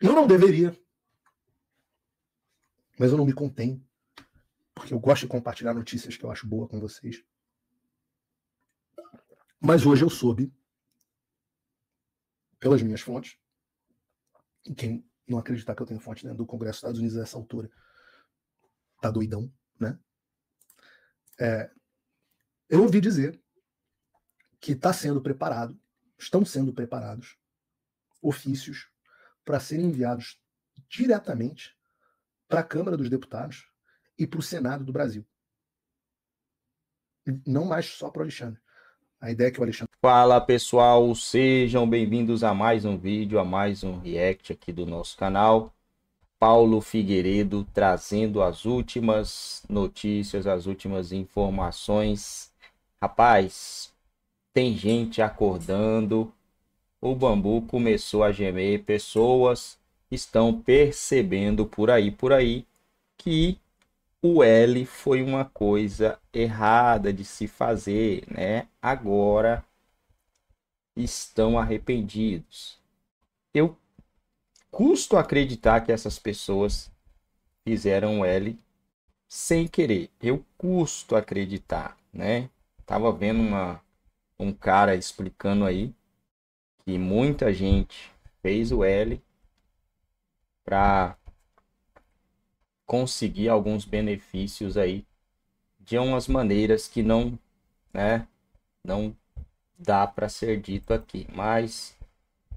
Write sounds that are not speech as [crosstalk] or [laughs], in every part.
Eu não deveria. Mas eu não me contenho. Porque eu gosto de compartilhar notícias que eu acho boa com vocês. Mas hoje eu soube, pelas minhas fontes, e quem não acreditar que eu tenho fonte dentro né, do Congresso dos Estados Unidos a essa altura, tá doidão, né? É, eu ouvi dizer que está sendo preparado, estão sendo preparados ofícios para serem enviados diretamente para a Câmara dos Deputados e para o Senado do Brasil. Não mais só para o Alexandre. A ideia é que o Alexandre. Fala pessoal, sejam bem-vindos a mais um vídeo, a mais um react aqui do nosso canal. Paulo Figueiredo trazendo as últimas notícias, as últimas informações. Rapaz, tem gente acordando, o bambu começou a gemer. Pessoas estão percebendo por aí, por aí, que o L foi uma coisa errada de se fazer, né? Agora estão arrependidos. Eu custo acreditar que essas pessoas fizeram o L sem querer. Eu custo acreditar, né? Tava vendo uma, um cara explicando aí que muita gente fez o L para conseguir alguns benefícios aí de umas maneiras que não, né, não dá para ser dito aqui, mas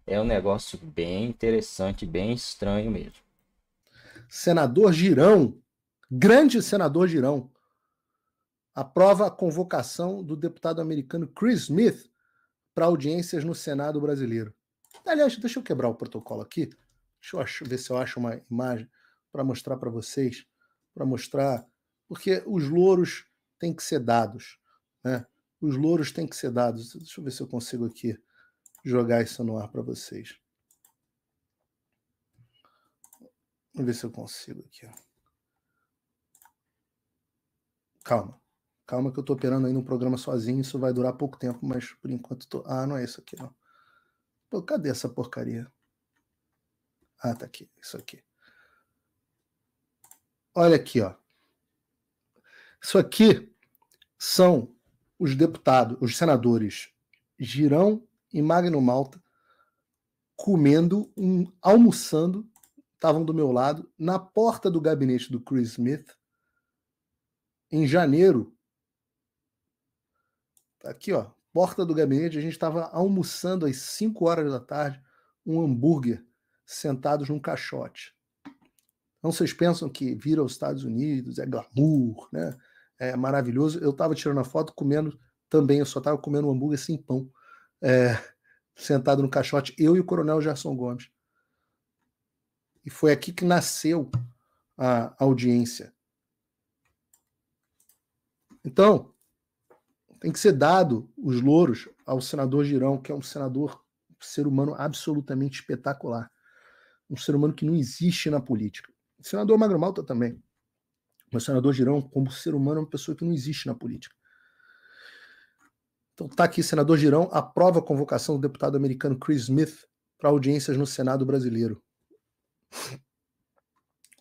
é um negócio bem interessante, bem estranho mesmo. Senador Girão, grande senador Girão, aprova a convocação do deputado americano Chris Smith para audiências no Senado brasileiro. Aliás, deixa eu quebrar o protocolo aqui. Deixa eu acho, ver se eu acho uma imagem para mostrar para vocês, para mostrar, porque os louros têm que ser dados, né? Os louros têm que ser dados. Deixa eu ver se eu consigo aqui jogar isso no ar para vocês. Vamos ver se eu consigo aqui. Calma. Calma que eu estou operando aí no programa sozinho, isso vai durar pouco tempo, mas por enquanto tô... Ah, não é isso aqui, não. Pô, cadê essa porcaria? Ah, tá aqui, isso aqui. Olha aqui, ó. Isso aqui são os deputados, os senadores Girão e Magno Malta comendo, um, almoçando, estavam do meu lado, na porta do gabinete do Chris Smith, em janeiro aqui, ó, porta do gabinete, a gente estava almoçando às 5 horas da tarde um hambúrguer sentados num caixote. Então vocês pensam que vir aos Estados Unidos é glamour, né? É maravilhoso. Eu estava tirando a foto comendo também, eu só estava comendo um hambúrguer sem pão, é, [laughs] sentado no caixote, eu e o coronel Gerson Gomes. E foi aqui que nasceu a audiência. Então, tem que ser dado os louros ao senador Girão, que é um senador, um ser humano absolutamente espetacular. Um ser humano que não existe na política. O senador Magro Malta também. Mas o senador Girão, como ser humano, é uma pessoa que não existe na política. Então tá aqui, senador Girão aprova a convocação do deputado americano Chris Smith para audiências no Senado brasileiro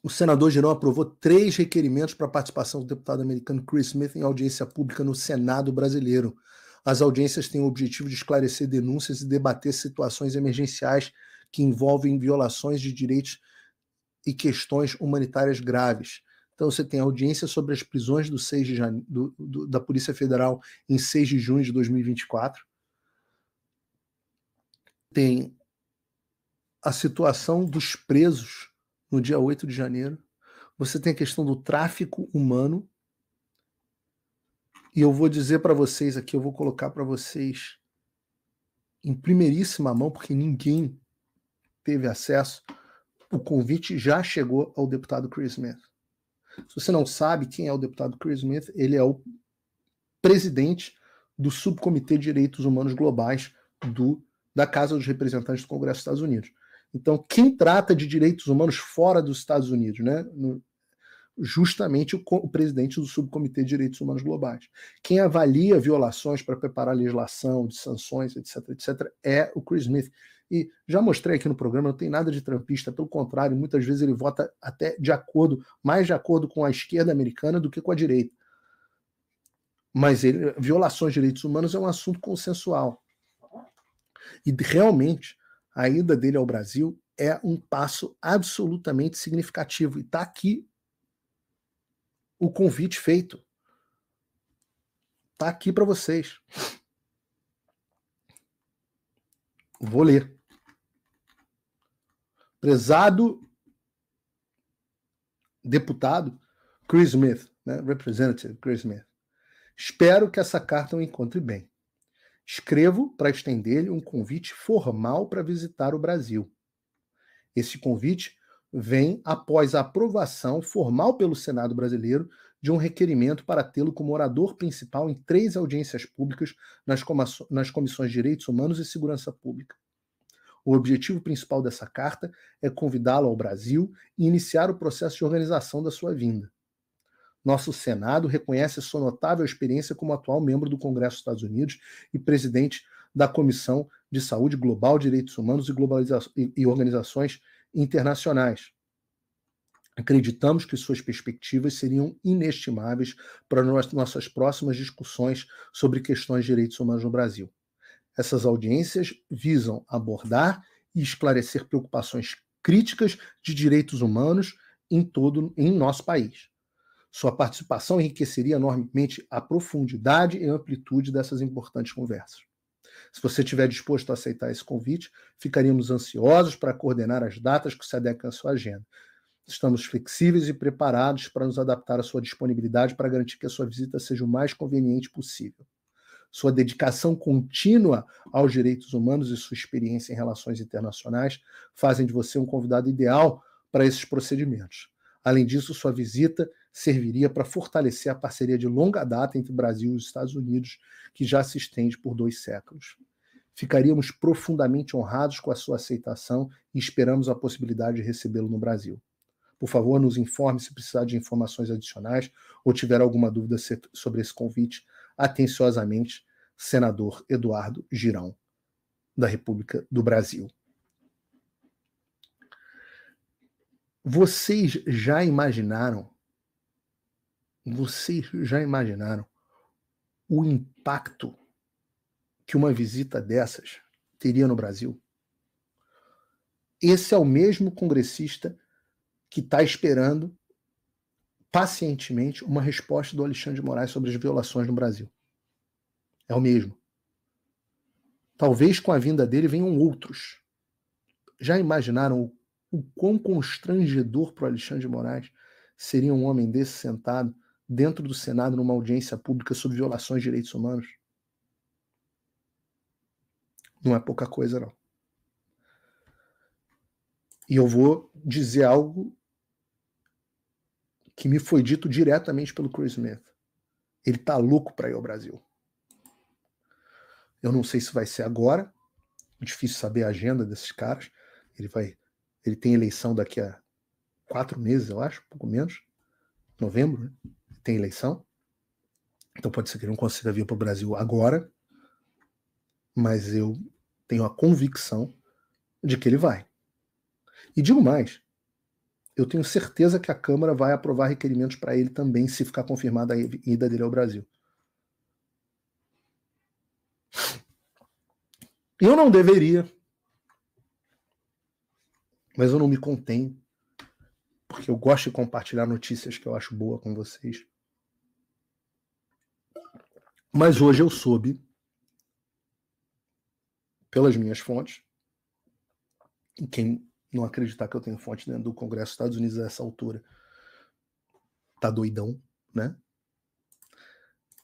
o senador Girão aprovou três requerimentos para a participação do deputado americano Chris Smith em audiência pública no Senado brasileiro. As audiências têm o objetivo de esclarecer denúncias e debater situações emergenciais que envolvem violações de direitos e questões humanitárias graves. Então, você tem audiência sobre as prisões do 6 de jane... do, do, da Polícia Federal em 6 de junho de 2024. Tem a situação dos presos no dia 8 de janeiro. Você tem a questão do tráfico humano. E eu vou dizer para vocês aqui, eu vou colocar para vocês em primeiríssima mão, porque ninguém teve acesso. O convite já chegou ao deputado Chris Smith. Se você não sabe quem é o deputado Chris Smith, ele é o presidente do Subcomitê de Direitos Humanos Globais do, da Casa dos Representantes do Congresso dos Estados Unidos. Então, quem trata de direitos humanos fora dos Estados Unidos, né? No, justamente o, o, presidente do Subcomitê de Direitos Humanos Globais. Quem avalia violações para preparar legislação de sanções, etc, etc, é o Chris Smith. E já mostrei aqui no programa, não tem nada de trampista, pelo contrário, muitas vezes ele vota até de acordo, mais de acordo com a esquerda americana do que com a direita. Mas ele, violações de direitos humanos é um assunto consensual. E realmente a ida dele ao Brasil é um passo absolutamente significativo. E está aqui o convite feito. Está aqui para vocês. Vou ler. Prezado deputado Chris Smith, né? representative Chris Smith. Espero que essa carta o encontre bem. Escrevo para estender-lhe um convite formal para visitar o Brasil. Esse convite vem após a aprovação formal pelo Senado brasileiro de um requerimento para tê-lo como orador principal em três audiências públicas nas, nas comissões de Direitos Humanos e Segurança Pública. O objetivo principal dessa carta é convidá-lo ao Brasil e iniciar o processo de organização da sua vinda. Nosso Senado reconhece sua notável experiência como atual membro do Congresso dos Estados Unidos e presidente da Comissão de Saúde Global, Direitos Humanos e, Globaliza e Organizações Internacionais. Acreditamos que suas perspectivas seriam inestimáveis para nossas próximas discussões sobre questões de direitos humanos no Brasil. Essas audiências visam abordar e esclarecer preocupações críticas de direitos humanos em todo em nosso país. Sua participação enriqueceria enormemente a profundidade e amplitude dessas importantes conversas. Se você estiver disposto a aceitar esse convite, ficaríamos ansiosos para coordenar as datas que se adequam à sua agenda. Estamos flexíveis e preparados para nos adaptar à sua disponibilidade para garantir que a sua visita seja o mais conveniente possível. Sua dedicação contínua aos direitos humanos e sua experiência em relações internacionais fazem de você um convidado ideal para esses procedimentos. Além disso, sua visita serviria para fortalecer a parceria de longa data entre Brasil e os Estados Unidos, que já se estende por dois séculos. Ficaríamos profundamente honrados com a sua aceitação e esperamos a possibilidade de recebê-lo no Brasil. Por favor, nos informe se precisar de informações adicionais ou tiver alguma dúvida sobre esse convite. Atenciosamente, senador Eduardo Girão, da República do Brasil. Vocês já imaginaram vocês já imaginaram o impacto que uma visita dessas teria no Brasil? Esse é o mesmo congressista que está esperando pacientemente uma resposta do Alexandre de Moraes sobre as violações no Brasil. É o mesmo. Talvez com a vinda dele venham outros. Já imaginaram o, o quão constrangedor para o Alexandre de Moraes seria um homem desse sentado dentro do Senado, numa audiência pública sobre violações de direitos humanos. Não é pouca coisa, não. E eu vou dizer algo que me foi dito diretamente pelo Chris Smith. Ele tá louco para ir ao Brasil. Eu não sei se vai ser agora, difícil saber a agenda desses caras. Ele vai, ele tem eleição daqui a quatro meses, eu acho, pouco menos, novembro, né? tem eleição. Então pode ser que ele não consiga vir para o Brasil agora, mas eu tenho a convicção de que ele vai. E digo mais, eu tenho certeza que a Câmara vai aprovar requerimentos para ele também, se ficar confirmada a ida dele ao Brasil. Eu não deveria, mas eu não me contenho, porque eu gosto de compartilhar notícias que eu acho boa com vocês. Mas hoje eu soube, pelas minhas fontes, e quem não acreditar que eu tenho fonte dentro do Congresso dos Estados Unidos a essa altura tá doidão, né?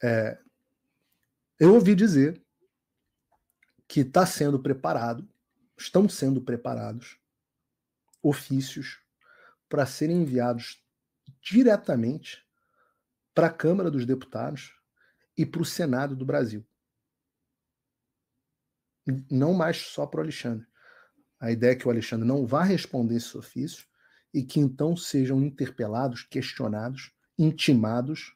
É, eu ouvi dizer que está sendo preparado, estão sendo preparados ofícios para serem enviados diretamente para a Câmara dos Deputados e para o Senado do Brasil. Não mais só para o Alexandre. A ideia é que o Alexandre não vá responder esse ofícios e que então sejam interpelados, questionados, intimados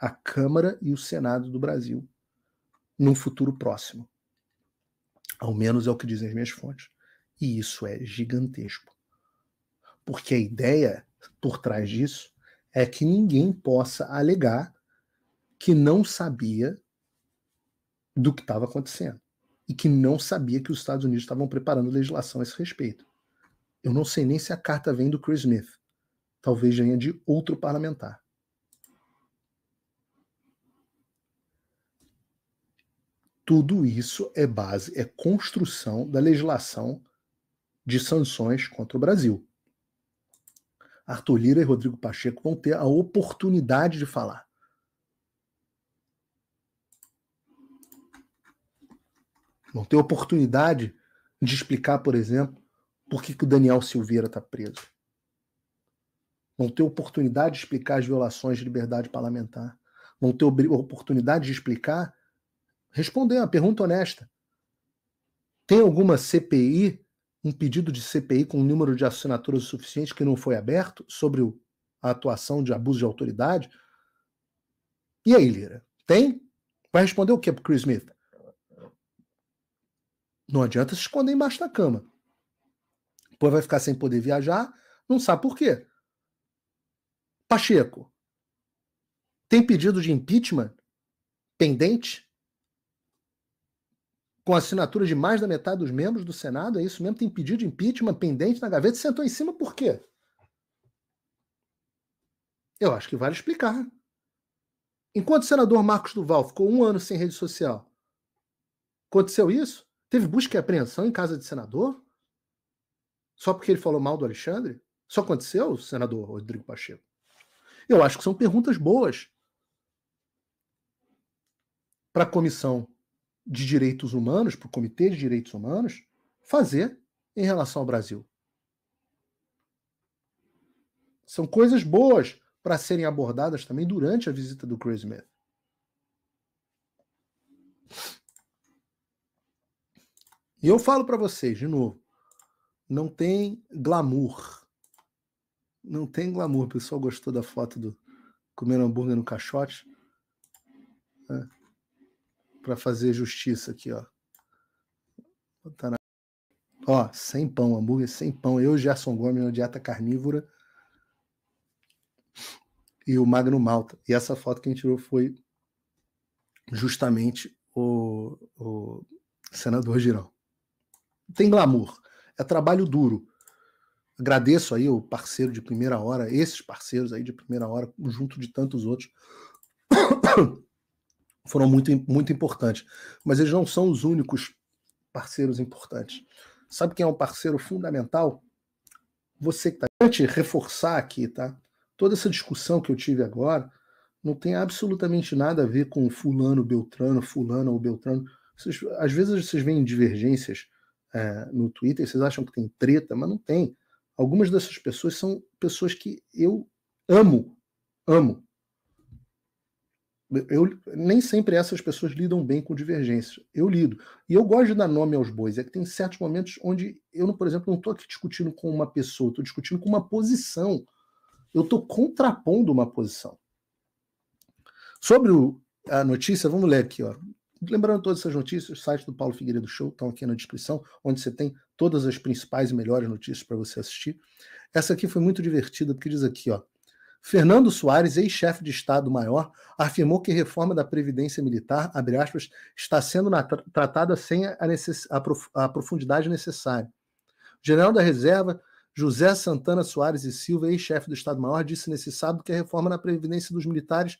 a Câmara e o Senado do Brasil num futuro próximo. Ao menos é o que dizem as minhas fontes. E isso é gigantesco. Porque a ideia por trás disso é que ninguém possa alegar que não sabia do que estava acontecendo e que não sabia que os Estados Unidos estavam preparando legislação a esse respeito. Eu não sei nem se a carta vem do Chris Smith. Talvez venha de outro parlamentar. Tudo isso é base, é construção da legislação de sanções contra o Brasil. Arthur Lira e Rodrigo Pacheco vão ter a oportunidade de falar Vão ter oportunidade de explicar, por exemplo, por que, que o Daniel Silveira está preso. Vão ter oportunidade de explicar as violações de liberdade parlamentar. Vão ter oportunidade de explicar, responder uma pergunta honesta. Tem alguma CPI, um pedido de CPI com um número de assinaturas suficiente que não foi aberto sobre a atuação de abuso de autoridade? E aí, Lira? Tem? Vai responder o que pro Chris Smith? Não adianta se esconder embaixo da cama. Depois vai ficar sem poder viajar, não sabe por quê. Pacheco, tem pedido de impeachment pendente? Com assinatura de mais da metade dos membros do Senado, é isso mesmo? Tem pedido de impeachment pendente na gaveta? Sentou em cima por quê? Eu acho que vale explicar. Enquanto o senador Marcos Duval ficou um ano sem rede social, aconteceu isso? Teve busca e apreensão em casa de senador? Só porque ele falou mal do Alexandre? Só aconteceu, senador Rodrigo Pacheco? Eu acho que são perguntas boas para a Comissão de Direitos Humanos, para o Comitê de Direitos Humanos, fazer em relação ao Brasil. São coisas boas para serem abordadas também durante a visita do Chris Smith. E eu falo para vocês, de novo, não tem glamour. Não tem glamour. O pessoal gostou da foto do comendo hambúrguer no caixote. Né? Para fazer justiça aqui, ó. Tá na... Ó, sem pão, hambúrguer sem pão. Eu, Gerson Gomes, na dieta carnívora. E o Magno Malta. E essa foto que a gente tirou foi justamente o, o senador Girão tem glamour, é trabalho duro. Agradeço aí o parceiro de primeira hora, esses parceiros aí de primeira hora, junto de tantos outros, [coughs] foram muito, muito importantes. Mas eles não são os únicos parceiros importantes. Sabe quem é um parceiro fundamental? Você que está. Te reforçar aqui, tá? Toda essa discussão que eu tive agora não tem absolutamente nada a ver com fulano, Beltrano, fulano ou Beltrano. Vocês, às vezes vocês veem divergências é, no Twitter, vocês acham que tem treta, mas não tem. Algumas dessas pessoas são pessoas que eu amo, amo. Eu, nem sempre essas pessoas lidam bem com divergências. Eu lido. E eu gosto de dar nome aos bois. É que tem certos momentos onde eu, por exemplo, não estou aqui discutindo com uma pessoa, estou discutindo com uma posição. Eu estou contrapondo uma posição. Sobre o, a notícia, vamos ler aqui. Ó. Lembrando todas essas notícias, o site do Paulo Figueiredo Show estão aqui na descrição, onde você tem todas as principais e melhores notícias para você assistir. Essa aqui foi muito divertida, porque diz aqui, ó. Fernando Soares, ex-chefe de Estado-Maior, afirmou que a reforma da Previdência Militar, abre aspas, está sendo tratada sem a, a, prof a profundidade necessária. O general da Reserva, José Santana Soares e Silva, ex-chefe do Estado-Maior, disse nesse sábado que a reforma na Previdência dos Militares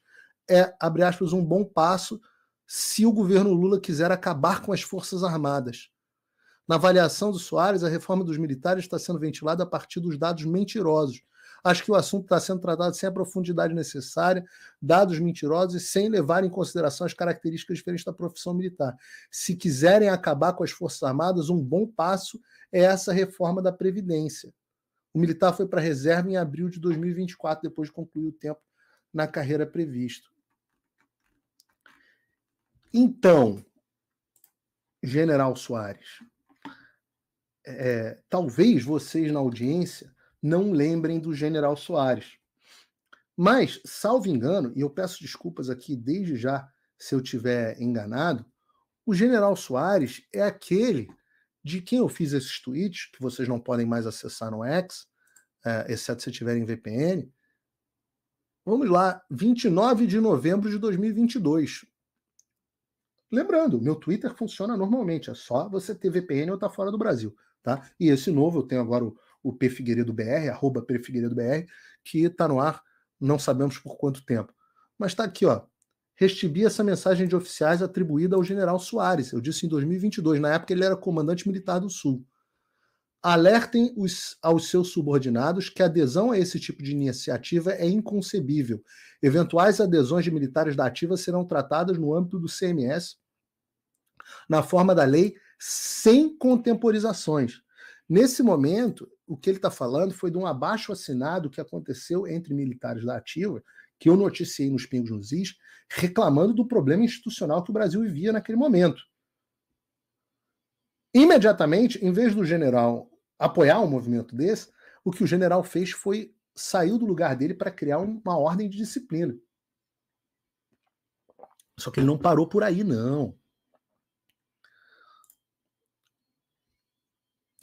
é, abre aspas, um bom passo se o governo Lula quiser acabar com as Forças Armadas. Na avaliação do Soares, a reforma dos militares está sendo ventilada a partir dos dados mentirosos. Acho que o assunto está sendo tratado sem a profundidade necessária, dados mentirosos e sem levar em consideração as características diferentes da profissão militar. Se quiserem acabar com as Forças Armadas, um bom passo é essa reforma da Previdência. O militar foi para a reserva em abril de 2024, depois de concluir o tempo na carreira prevista. Então, General Soares, é, talvez vocês na audiência não lembrem do General Soares. Mas, salvo engano, e eu peço desculpas aqui desde já se eu tiver enganado, o General Soares é aquele de quem eu fiz esses tweets, que vocês não podem mais acessar no X, é, exceto se tiverem VPN. Vamos lá, 29 de novembro de 2022. Lembrando, meu Twitter funciona normalmente, é só você ter VPN ou tá fora do Brasil, tá? E esse novo, eu tenho agora o, o P Figueiredo BR, arroba P Figueiredo BR, que está no ar, não sabemos por quanto tempo. Mas está aqui, ó. Recebi essa mensagem de oficiais atribuída ao general Soares. Eu disse em 2022, na época ele era comandante militar do Sul. Alertem os, aos seus subordinados que a adesão a esse tipo de iniciativa é inconcebível. Eventuais adesões de militares da ativa serão tratadas no âmbito do CMS na forma da lei, sem contemporizações. Nesse momento, o que ele está falando foi de um abaixo assinado que aconteceu entre militares da Ativa, que eu noticiei nos Pingos nos Is, reclamando do problema institucional que o Brasil vivia naquele momento. Imediatamente, em vez do general apoiar um movimento desse, o que o general fez foi saiu do lugar dele para criar uma ordem de disciplina. Só que ele não parou por aí, não.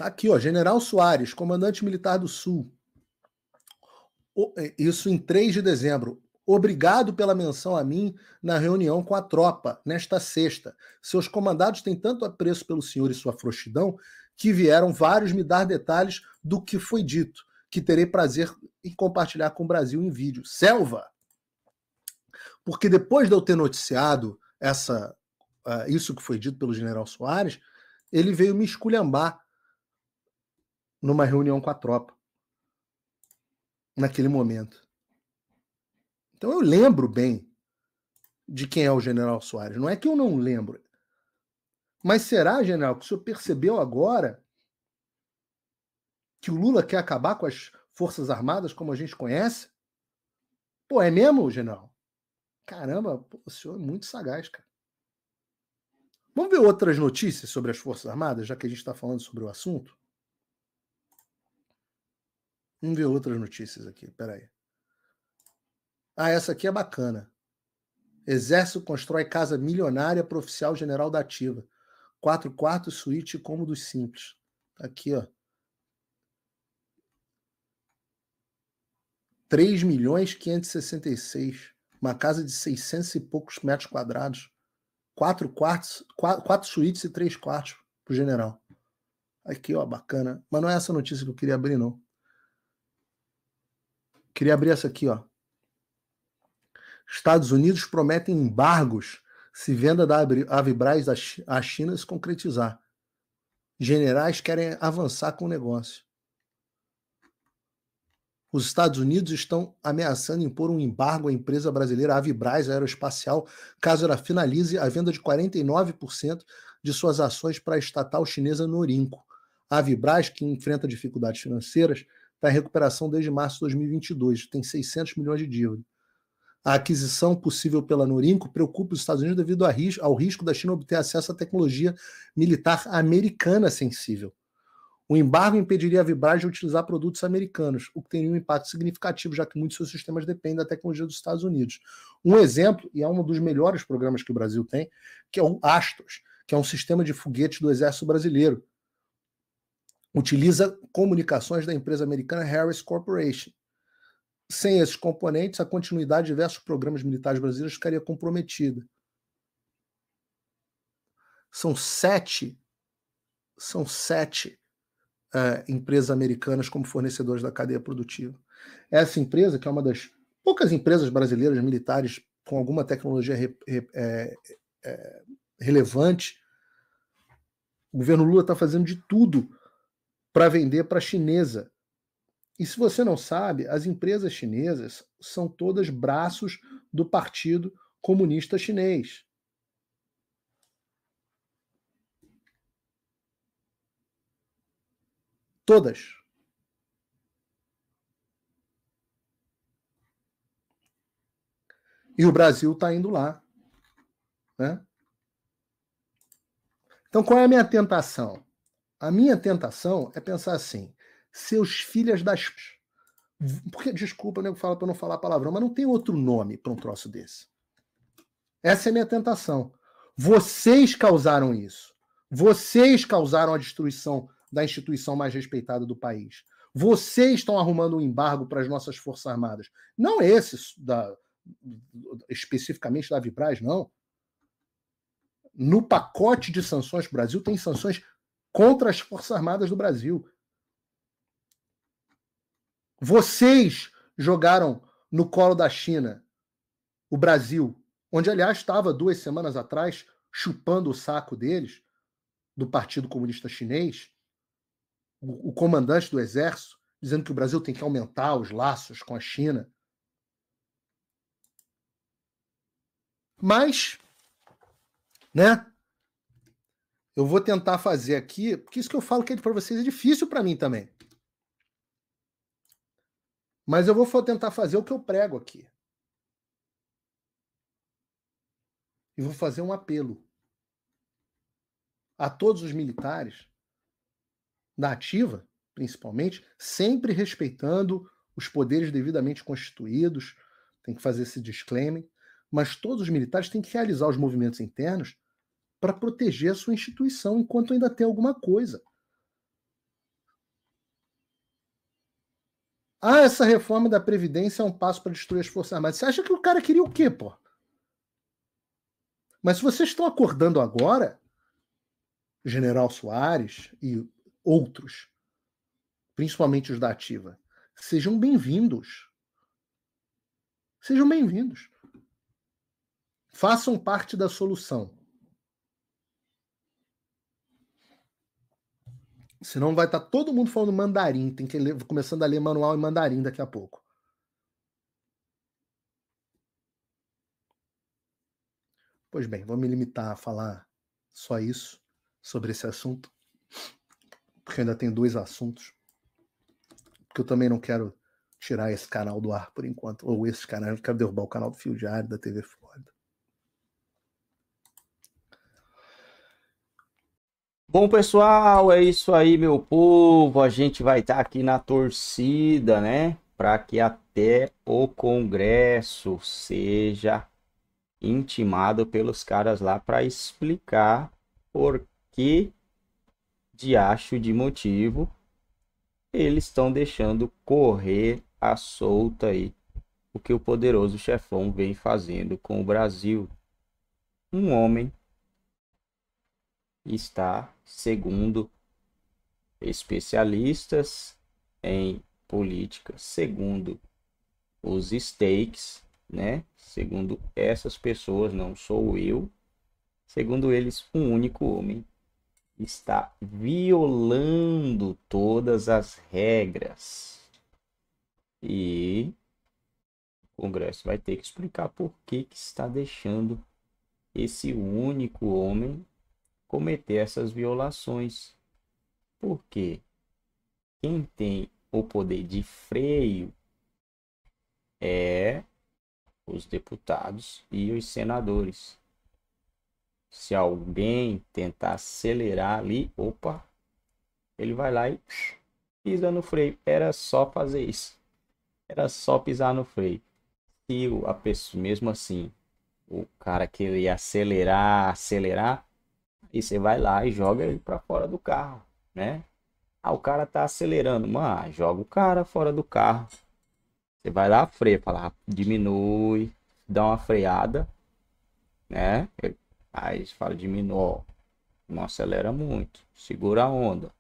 Tá aqui, ó, General Soares, comandante militar do Sul. O, é, isso em 3 de dezembro. Obrigado pela menção a mim na reunião com a tropa, nesta sexta. Seus comandados têm tanto apreço pelo senhor e sua frouxidão que vieram vários me dar detalhes do que foi dito, que terei prazer em compartilhar com o Brasil em vídeo. Selva! Porque depois de eu ter noticiado essa, uh, isso que foi dito pelo general Soares, ele veio me esculhambar numa reunião com a tropa, naquele momento. Então eu lembro bem de quem é o general Soares. Não é que eu não lembro. Mas será, general, que o senhor percebeu agora que o Lula quer acabar com as Forças Armadas como a gente conhece? Pô, é mesmo, general? Caramba, pô, o senhor é muito sagaz, cara. Vamos ver outras notícias sobre as Forças Armadas, já que a gente está falando sobre o assunto? Vamos ver outras notícias aqui. Peraí. Ah, essa aqui é bacana. Exército constrói casa milionária para oficial general da ativa. Quatro quartos, suíte e cômodos simples. Aqui, ó. 3 milhões 566. Uma casa de 600 e poucos metros quadrados. Quatro quartos, quatro, quatro suítes e três quartos para o general. Aqui, ó, bacana. Mas não é essa notícia que eu queria abrir, não. Queria abrir essa aqui, ó. Estados Unidos prometem embargos se venda da Avibraz à China se concretizar. Generais querem avançar com o negócio. Os Estados Unidos estão ameaçando impor um embargo à empresa brasileira Avibraz Aeroespacial, caso ela finalize a venda de 49% de suas ações para a estatal chinesa Norinco. A Avibraz, que enfrenta dificuldades financeiras, está em recuperação desde março de 2022, tem 600 milhões de dívida. A aquisição possível pela Norinco preocupa os Estados Unidos devido ao risco da China obter acesso à tecnologia militar americana sensível. O embargo impediria a Vibraz de utilizar produtos americanos, o que teria um impacto significativo, já que muitos seus sistemas dependem da tecnologia dos Estados Unidos. Um exemplo, e é um dos melhores programas que o Brasil tem, que é o Astros, que é um sistema de foguete do Exército Brasileiro, utiliza comunicações da empresa americana Harris Corporation. Sem esses componentes, a continuidade de diversos programas militares brasileiros ficaria comprometida. São sete, são sete uh, empresas americanas como fornecedores da cadeia produtiva. Essa empresa, que é uma das poucas empresas brasileiras militares com alguma tecnologia re, re, é, é, é relevante, o governo Lula está fazendo de tudo para vender para a chinesa. E se você não sabe, as empresas chinesas são todas braços do Partido Comunista Chinês. Todas. E o Brasil está indo lá. Né? Então, qual é a minha tentação? A minha tentação é pensar assim: seus filhas das. Porque, desculpa, nego falo para não falar palavrão, mas não tem outro nome para um troço desse. Essa é a minha tentação. Vocês causaram isso. Vocês causaram a destruição da instituição mais respeitada do país. Vocês estão arrumando um embargo para as nossas Forças Armadas. Não esse da, especificamente da Vibraz, não. No pacote de sanções, o Brasil tem sanções contra as Forças Armadas do Brasil. Vocês jogaram no colo da China o Brasil, onde, aliás, estava duas semanas atrás chupando o saco deles, do Partido Comunista Chinês, o, o comandante do Exército, dizendo que o Brasil tem que aumentar os laços com a China. Mas, né? Eu vou tentar fazer aqui, porque isso que eu falo que é para vocês é difícil para mim também. Mas eu vou tentar fazer o que eu prego aqui. E vou fazer um apelo a todos os militares da ativa, principalmente, sempre respeitando os poderes devidamente constituídos, tem que fazer esse disclaimer, mas todos os militares têm que realizar os movimentos internos para proteger a sua instituição enquanto ainda tem alguma coisa. Ah, essa reforma da Previdência é um passo para destruir as Forças Armadas. Você acha que o cara queria o quê, pô? Mas se vocês estão acordando agora, General Soares e outros, principalmente os da Ativa, sejam bem-vindos. Sejam bem-vindos. Façam parte da solução. Senão vai estar tá todo mundo falando mandarim. Tem que ler, começando a ler manual em mandarim daqui a pouco. Pois bem, vou me limitar a falar só isso sobre esse assunto, porque ainda tem dois assuntos. Porque eu também não quero tirar esse canal do ar por enquanto, ou esse canal, eu quero derrubar o canal do Fio Diário, da TV Bom, pessoal, é isso aí, meu povo. A gente vai estar tá aqui na torcida, né? Para que até o Congresso seja intimado pelos caras lá para explicar por que de acho de motivo eles estão deixando correr a solta aí o que o poderoso chefão vem fazendo com o Brasil. Um homem está, segundo especialistas em política, segundo os stakes, né? Segundo essas pessoas, não sou eu. Segundo eles, um único homem está violando todas as regras. E o Congresso vai ter que explicar por que, que está deixando esse único homem cometer essas violações. Porque quem tem o poder de freio é os deputados e os senadores. Se alguém tentar acelerar ali, opa, ele vai lá e pisa no freio. Era só fazer isso. Era só pisar no freio. E a pessoa, mesmo assim, o cara que ia acelerar, acelerar, e você vai lá e joga ele para fora do carro, né? Ah, o cara tá acelerando. Mano, ah, joga o cara fora do carro. Você vai lá, freia, fala, ah, diminui, dá uma freada, né? Aí você fala, diminui, não acelera muito, segura a onda.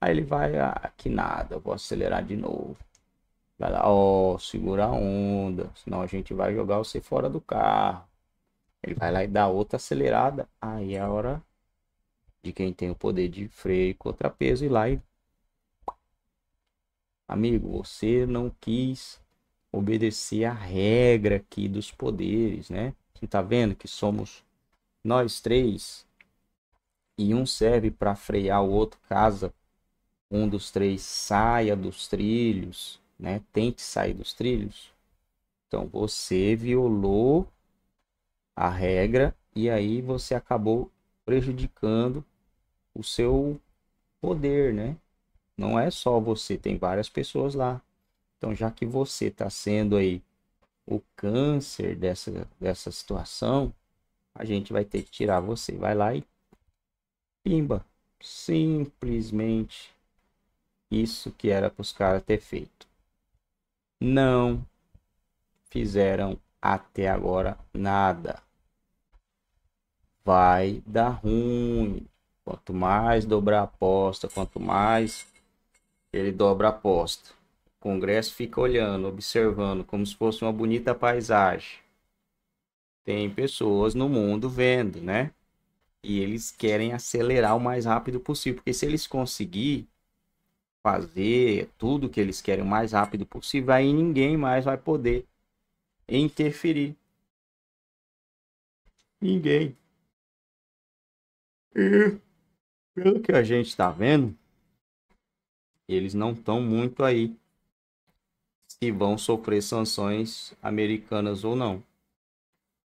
Aí ele vai, ah, que nada, vou acelerar de novo. Vai lá, ó, segura a onda, senão a gente vai jogar você fora do carro. Ele vai lá e dá outra acelerada. Aí é a hora de quem tem o poder de freio e contrapeso ir lá e. Amigo, você não quis obedecer a regra aqui dos poderes, né? Você tá vendo que somos nós três e um serve para frear o outro caso um dos três saia dos trilhos, né? Tente sair dos trilhos. Então você violou a regra e aí você acabou prejudicando o seu poder, né? Não é só você, tem várias pessoas lá. Então, já que você está sendo aí o câncer dessa, dessa situação, a gente vai ter que tirar você. Vai lá e pimba. Simplesmente isso que era para os caras ter feito. Não fizeram até agora nada vai dar ruim. Quanto mais dobrar a aposta, quanto mais ele dobra a aposta. O Congresso fica olhando, observando, como se fosse uma bonita paisagem. Tem pessoas no mundo vendo, né? E eles querem acelerar o mais rápido possível, porque se eles conseguir fazer tudo o que eles querem o mais rápido possível, aí ninguém mais vai poder interferir. Ninguém. E pelo que a gente está vendo, eles não estão muito aí se vão sofrer sanções americanas ou não.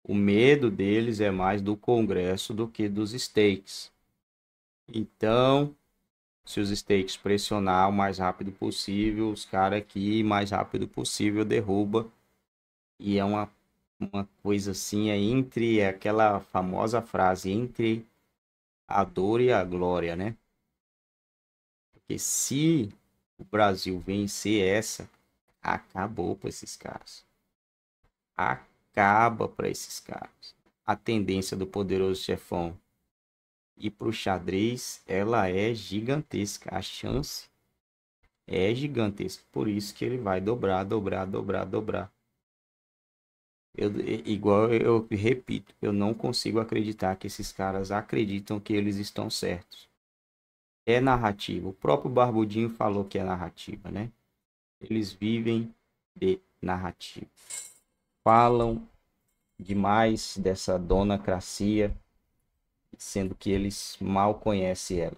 O medo deles é mais do Congresso do que dos stakes. Então, se os stakes pressionar o mais rápido possível, os caras aqui mais rápido possível derruba. E é uma, uma coisa assim, é entre é aquela famosa frase entre a dor e a glória, né? Porque se o Brasil vencer essa, acabou para esses caras. Acaba para esses caras. A tendência do poderoso chefão e para o xadrez, ela é gigantesca. A chance é gigantesca. Por isso que ele vai dobrar, dobrar, dobrar, dobrar. Eu, igual eu repito, eu não consigo acreditar que esses caras acreditam que eles estão certos. É narrativa. O próprio Barbudinho falou que é narrativa, né? Eles vivem de narrativa. Falam demais dessa dona Cracia sendo que eles mal conhecem ela.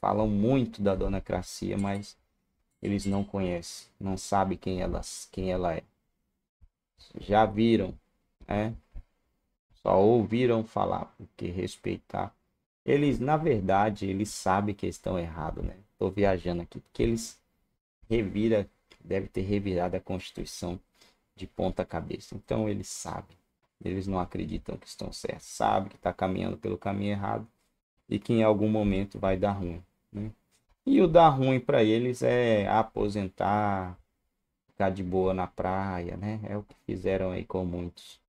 Falam muito da dona Cracia mas eles não conhecem, não sabem quem ela, quem ela é já viram, né? Só ouviram falar, porque respeitar. Eles, na verdade, eles sabem que estão errados, né? Tô viajando aqui, porque eles revira, deve ter revirado a Constituição de ponta cabeça. Então eles sabem. Eles não acreditam que estão certos, sabem que está caminhando pelo caminho errado e que em algum momento vai dar ruim. Né? E o dar ruim para eles é aposentar, ficar de boa na praia, né? É o que fizeram aí com muitos.